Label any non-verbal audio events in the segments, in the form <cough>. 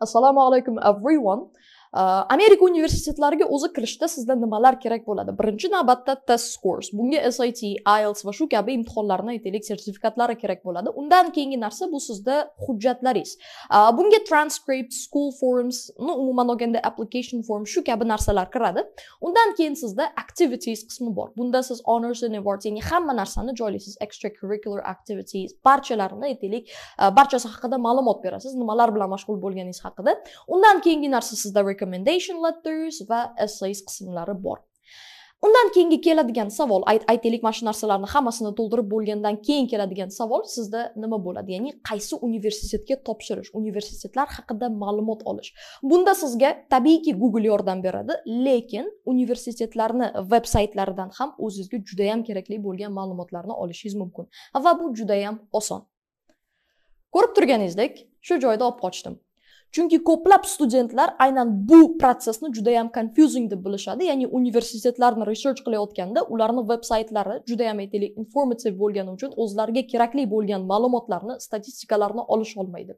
Assalamu alaikum everyone. amerika universitetlariga o'zi kirishda sizda nimalar kerak bo'ladi birinchi navbatda test scores bunga sat ielts va shu kabi imtihonlarni aytaylik sertifikatlari kerak bo'ladi undan keyingi narsa bu sizda hujjatlaringiz bunga transcript school forms ну umuman olganda application form shu kabi narsalar kiradi undan keyin sizda activities qismi bor bunda siz honors and awards ya'ni hamma narsani joylaysiz extracurricular activities barchalarini aytaylik barchasi haqida ma'lumot berasiz nimalar bilan mashg'ul bo'lganingiz haqida undan keyingi narsa sizda recommendation letters va essays qismlari bor undan keyingi keladigan savol aytaylik mana shu narsalarni hammasini to'ldirib bo'lgandan keyin keladigan savol sizda nima bo'ladi ya'ni qaysi universitetga topshirish universitetlar haqida ma'lumot olish bunda sizga tabiiyki google yordam beradi lekin universitetlarni veb saytlaridan ham o'zizga judayam kerakli bo'lgan ma'lumotlarni olishingiz mumkin va bu judayam oson ko'rib turganingizdek shu joyda olib qochdim chunki ko'plab studentlar aynan bu protsessni judayam confusing deb bilishadi ya'ni universitetlarni research qilayotganda ularni veb saytlari judayam aytaylik informativ bo'lgani uchun o'zlariga kerakli bo'lgan ma'lumotlarni statistikalarni olisholmaydi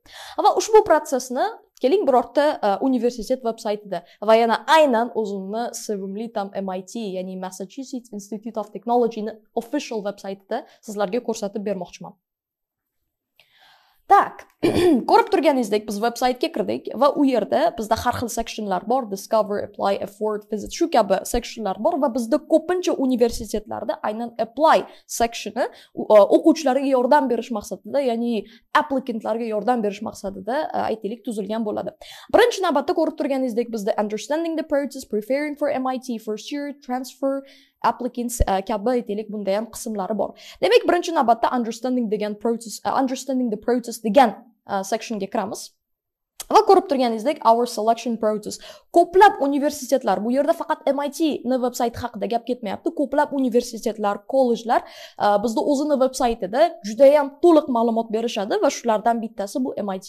va ushbu protsessni keling birorta uh, universitet veb saytida va yana aynan o'zimni sevimli tam mit ya'ni massachusetts institute of technologyni official veb saytida sizlarga ko'rsatib bermoqchiman так ko'rib turganingizdek biz veb saytga kirdik va u yerda bizda har xil sectionlar bor discover apply afford visit shu kabi sectionlar bor va bizda ko'pincha universitetlarda aynan apply sectioni o'quvchilarga yordam berish maqsadida ya'ni applicantlarga yordam berish maqsadida aytaylik tuzilgan bo'ladi birinchi navbatda ko'rib turganingizdek bizda understanding the process preparing for mit first year transfer applicants uh, kabi aytaylik bunda ham qismlari bor demak birinchi navbatda understanding degan process uh, understanding the process degan uh, sectionga kiramiz va ko'rib turganingizdek our selection process ko'plab universitetlar bu yerda faqat MIT ni veb sayti haqida gap ketmayapti ko'plab universitetlar kollejlar e, bizda o'zini veb saytida judayam to'liq ma'lumot berishadi va shulardan bittasi bu MIT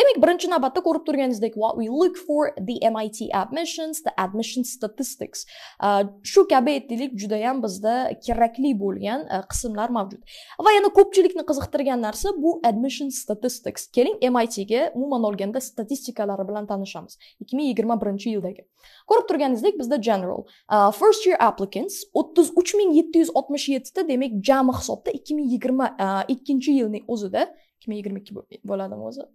demak birinchi navbatda ko'rib turganingizdek what we look for the MIT admissions the admission statistics e, shu kabi aytaylik judayam bizda kerakli bo'lgan e, qismlar mavjud va yana ko'pchilikni qiziqtirgan narsa bu admission statistics keling MITga umuman olganda statistikalari bilan tanishamiz ikki ming yigirma birinchi yildagi ko'rib turganingizdek bizda general uh, first year applicants o'ttiz uch ming yetti yuz oltmish yettita demak jami hisobda ikki ming yigirma ikkinchi yilning o'zida ikki ming yigirma ikki bo'ladimi o'zi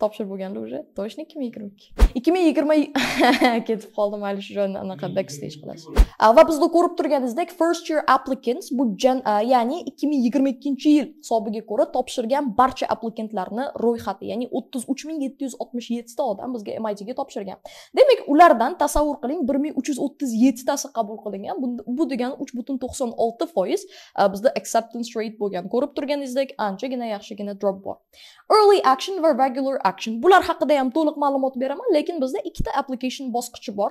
topshirbo'lgan bo'lganda уже точно ikki ming yigirma ikki ikki ming yigirma <laughs> ketib qoldi mayli shu joyni anaqa backstage qilasiz va bizni ko'rib turganingizdek first year applicants bu ya'ni ikki ming yigirma ikkinchi yil hisobiga ko'ra topshirgan barcha applikantlarni ro'yxati ya'ni o'ttiz uch ming yetti yuz oltmish yettita odam bizga mitga topshirgan demak ulardan tasavvur qiling bir ming uch yuz o'ttiz yettitasi qabul qilingan bu degani uch butun to'qson olti foiz bizda acceptance rate bo'lgan ko'rib turganingizdek anchagina yaxshigina drop bor early action va regular action bular haqida ham to'liq ma'lumot beraman lekin bizda ikkita application bosqichi bor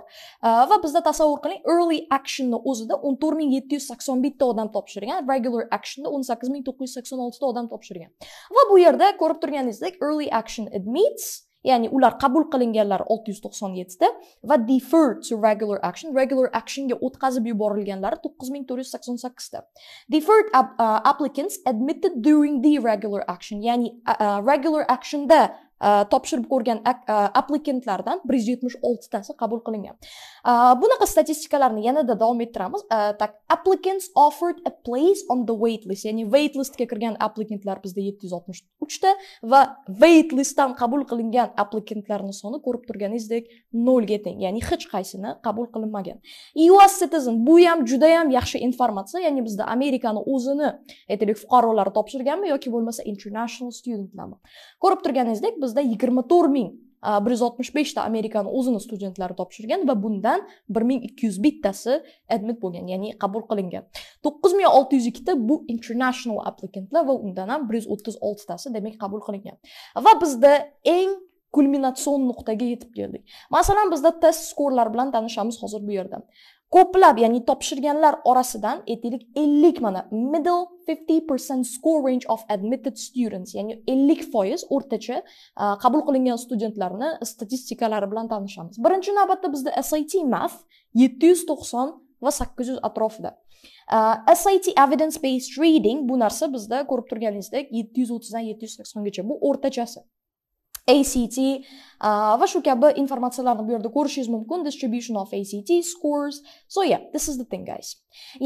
va bizda tasavvur qiling early actionni o'zida o'n to'rt ming yetti yuz sakson bitta odam topshirgan regular actionni o'n sakkiz ming to'qqiz yuz sakson oltita odam topshirgan va bu yerda ko'rib turganingizdek early action admits ya'ni ular qabul qilinganlar 697 va defer to regular action regular actionga o'tkazib yuborilganlari 9488 ta deferred applicants admitted during the regular action ya'ni uh, regular actionda topshirib ko'rgan applikantlardan bir yuz yetmish oltitasi qabul qilingan bunaqa statistikalarni yanada davom ettiramiz так applicants offered a place on the wait list ya'ni wait listga kirgan applikantlar bizda yetti yuz oltmish uchta va wait listdan qabul qilingan applikantlarni soni ko'rib turganingizdek nolga teng ya'ni hech qaysini qabul qilinmagan us citizen bu ham judayam yaxshi informatsiya ya'ni bizda amerikani o'zini aytaylik fuqarolari topshirganmi yoki bo'lmasa international studentlarmi ko'rib turganingizdek biz yilimizda yigirma to'rt ming bir yuz oltmish beshta amerikani o'zini studentlari topshirgan va bundan bir ming ikki yuz bittasi admit bo'lgan ya'ni qabul qilingan to'qqiz ming olti yuz ikkita bu international applicantlar va undan ham bir yuz o'ttiz oltitasi demak qabul qilingan va bizda eng kulminatsion nuqtaga yetib keldik masalan bizda test skorlar bilan tanishamiz hozir bu yerda ko'plab ya'ni topshirganlar orasidan aytaylik 50 mana middle 50% score range of admitted students ya'ni 50 foiz o'rtacha qabul qilingan studentlarni statistikalari bilan tanishamiz birinchi navbatda bizda SAT math 790 va 800 atrofida uh, SAT evidence based reading bu narsa bizda ko'rib turganingizdek 730 dan 780 gacha bu o'rtachasi ACT uh, va shu kabi informatsiyalarni bu yerda ko'rishingiz mumkin distribution of ACT scores so yeah this is the thing guys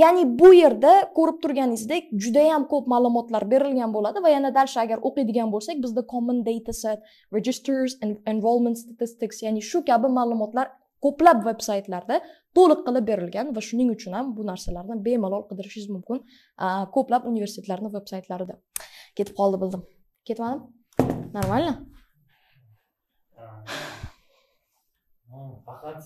ya'ni bu yerda ko'rib turganingizdek judayam ko'p ma'lumotlar berilgan bo'ladi va yana дальше agar o'qiydigan bo'lsak bizda common data set registers and enrollment statistics ya'ni shu kabi ma'lumotlar ko'plab veb saytlarda to'liq qilib berilgan va shuning uchun ham bu narsalarni bemalol qidirishingiz mumkin ko'plab universitetlarni veb saytlarida ketib qoldi bildim ketmadim нормально faqat